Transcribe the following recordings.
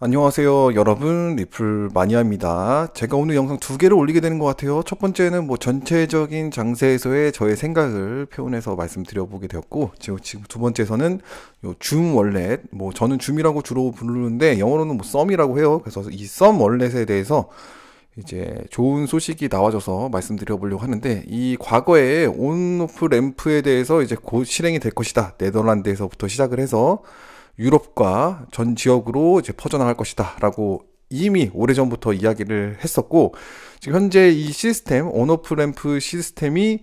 안녕하세요 여러분 리플 마니아입니다 제가 오늘 영상 두 개를 올리게 되는 것 같아요 첫 번째는 뭐 전체적인 장세에서의 저의 생각을 표현해서 말씀드려 보게 되었고 지금, 두 번째에서는 요줌 월렛 뭐 저는 줌이라고 주로 부르는데 영어로는 뭐 썸이라고 해요 그래서 이 썸 월렛에 대해서 이제 좋은 소식이 나와줘서 말씀드려보려고 하는데 이 과거에 온오프 램프에 대해서 이제 곧 실행이 될 것이다 네덜란드에서부터 시작을 해서 유럽과 전 지역으로 이제 퍼져나갈 것이다라고 이미 오래전부터 이야기를 했었고 지금 현재 이 시스템 온오프 램프 시스템이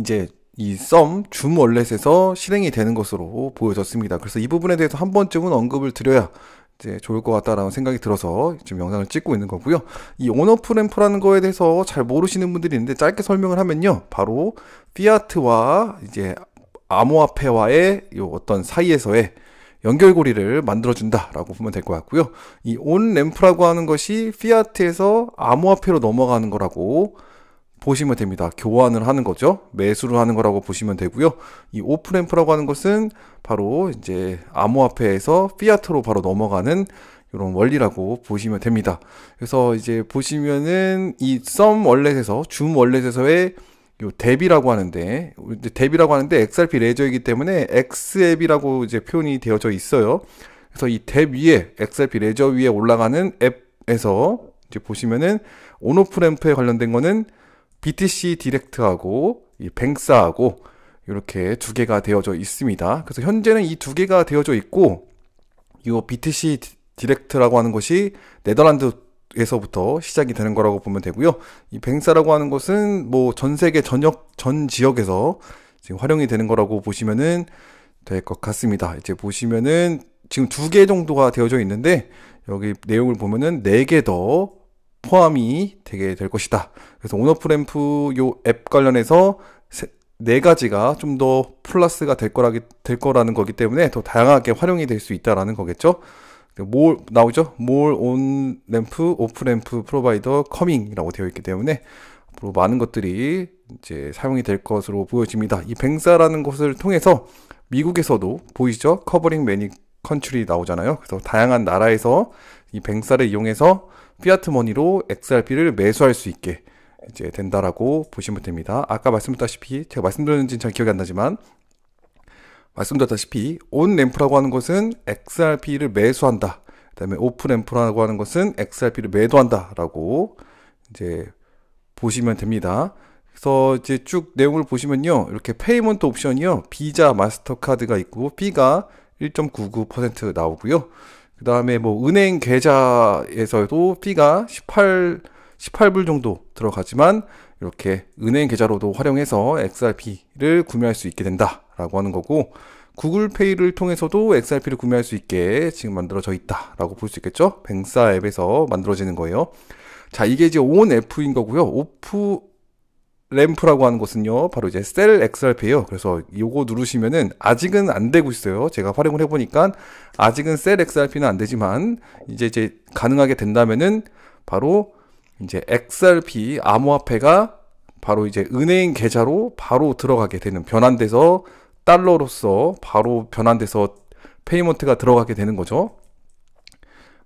이제 이 썸 줌월렛에서 실행이 되는 것으로 보여졌습니다. 그래서 이 부분에 대해서 한 번쯤은 언급을 드려야 이제 좋을 것 같다라는 생각이 들어서 지금 영상을 찍고 있는 거고요. 이 온오프 램프라는 거에 대해서 잘 모르시는 분들이 있는데 짧게 설명을 하면요. 바로 피아트와 이제 암호화폐와의 요 어떤 사이에서의 연결고리를 만들어준다라고 보면 될 것 같고요. 이 온 램프라고 하는 것이 피아트에서 암호화폐로 넘어가는 거라고 보시면 됩니다. 교환을 하는 거죠. 매수를 하는 거라고 보시면 되고요. 이 오프램프라고 하는 것은 바로 이제 암호화폐에서 피아트로 바로 넘어가는 이런 원리라고 보시면 됩니다. 그래서 이제 보시면은 이썸 월렛에서 줌 월렛에서의 요 뎁이라고 하는데 뎁이라고 하는데 XRP 레저이기 때문에 X앱이라고 이제 표현이 되어져 있어요. 그래서 이 뎁 위에 XRP 레저 위에 올라가는 앱에서 이제 보시면은 온오프 램프에 관련된 거는 BTC 디렉트하고 이 뱅사하고 이렇게 두 개가 되어져 있습니다. 그래서 현재는 이 두 개가 되어져 있고 이 BTC 디렉트라고 하는 것이 네덜란드 에서부터 시작이 되는 거라고 보면 되고요. 이 뱅사라고 하는 것은 뭐 전 세계 전역 전 지역에서 지금 활용이 되는 거라고 보시면은 될 것 같습니다. 이제 보시면은 지금 두 개 정도가 되어져 있는데 여기 내용을 보면은 네 개 더 포함이 되게 될 것이다. 그래서 온오프램프 요 앱 관련해서 세, 네 가지가 좀 더 플러스가 될거라될 거라는 거기 때문에 더 다양하게 활용이 될 수 있다라는 거겠죠. m 그 나오죠? m 온 램프, 오프 램프 프로바이더 커밍이라고 되어 있기 때문에 앞으로 많은 것들이 이제 사용이 될 것으로 보여집니다. 이 뱅사라는 것을 통해서 미국에서도 보이죠? 커버링 매니 컨츄리 나오잖아요. 그래서 다양한 나라에서 이 뱅사를 이용해서 피아트 머니로 XRP를 매수할 수 있게 이제 된다라고 보시면 됩니다. 아까 말씀드렸다시피 제가 말씀드렸는지는 잘 기억이 안 나지만 말씀드렸다시피 온 램프라고 하는 것은 XRP를 매수한다. 그다음에 오픈 램프라고 하는 것은 XRP를 매도한다라고 이제 보시면 됩니다. 그래서 이제 쭉 내용을 보시면요. 이렇게 페이먼트 옵션이요. 비자, 마스터카드가 있고 B가 1.99% 나오고요. 그다음에 뭐 은행 계좌에서도 B가 18 18불 정도 들어가지만 이렇게 은행 계좌로도 활용해서 XRP를 구매할 수 있게 된다라고 하는 거고 구글페이를 통해서도 XRP를 구매할 수 있게 지금 만들어져 있다라고 볼 수 있겠죠? 뱅사 앱에서 만들어지는 거예요. 자, 이게 이제 온 F인 거고요. 오프 램프라고 하는 것은요, 바로 이제 셀 XRP예요. 그래서 요거 누르시면은 아직은 안 되고 있어요. 제가 활용을 해보니까 아직은 셀 XRP는 안 되지만 이제 이제 가능하게 된다면은 바로 이제 XRP 암호화폐가 바로 이제 은행 계좌로 바로 들어가게 되는 변환돼서 달러로서 바로 변환돼서 페이먼트가 들어가게 되는 거죠.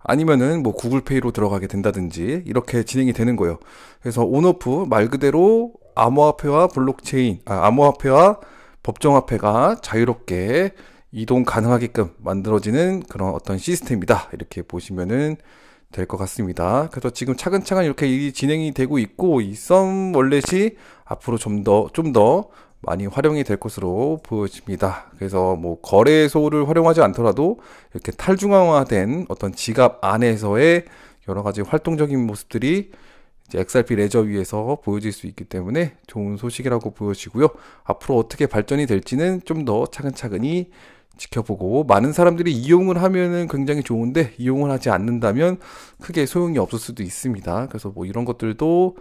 아니면은 뭐 구글페이로 들어가게 된다든지 이렇게 진행이 되는 거예요. 그래서 온오프 말 그대로 암호화폐와 블록체인, 아, 암호화폐와 법정화폐가 자유롭게 이동 가능하게끔 만들어지는 그런 어떤 시스템이다. 이렇게 보시면은 될것 같습니다. 그래서 지금 차근차근 이렇게 일이 진행이 되고 있고 이썸 월렛이 앞으로 좀 더 좀 더 많이 활용이 될 것으로 보여집니다. 그래서 뭐 거래소를 활용하지 않더라도 이렇게 탈중앙화된 어떤 지갑 안에서의 여러 가지 활동적인 모습들이 이제 XRP 레저 위에서 보여질 수 있기 때문에 좋은 소식이라고 보여지고요. 앞으로 어떻게 발전이 될지는 좀 더 차근차근히 지켜보고 많은 사람들이 이용을 하면은 굉장히 좋은데 이용을 하지 않는다면 크게 소용이 없을 수도 있습니다. 그래서 뭐 이런 것들도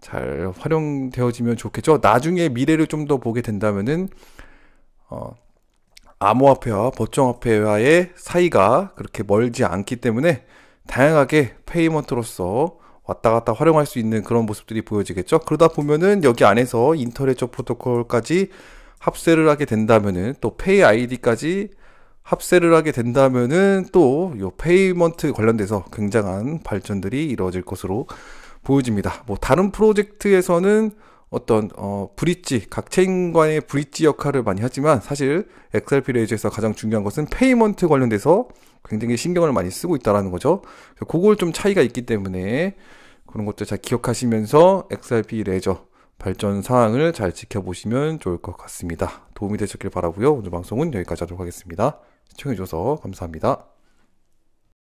잘 활용되어지면 좋겠죠. 나중에 미래를 좀 더 보게 된다면은 어, 암호화폐와 법정화폐와의 사이가 그렇게 멀지 않기 때문에 다양하게 페이먼트로서 왔다 갔다 활용할 수 있는 그런 모습들이 보여지겠죠. 그러다 보면은 여기 안에서 인터넷 적 프로토콜까지 합세를 하게 된다면은 또 페이 아이디까지 합세를 하게 된다면은 또요 페이먼트 관련돼서 굉장한 발전들이 이루어질 것으로 보여집니다. 뭐 다른 프로젝트에서는 어떤 어 브릿지 각체인 과의 브릿지 역할을 많이 하지만 사실 XRP 레이저에서 가장 중요한 것은 페이먼트 관련돼서 굉장히 신경을 많이 쓰고 있다라는 거죠. 그걸 좀 차이가 있기 때문에 그런 것도 잘 기억하시면서 XRP 레이저 발전 사항을 잘 지켜보시면 좋을 것 같습니다. 도움이 되셨길 바라고요. 오늘 방송은 여기까지 하도록 하겠습니다. 시청해주셔서 감사합니다.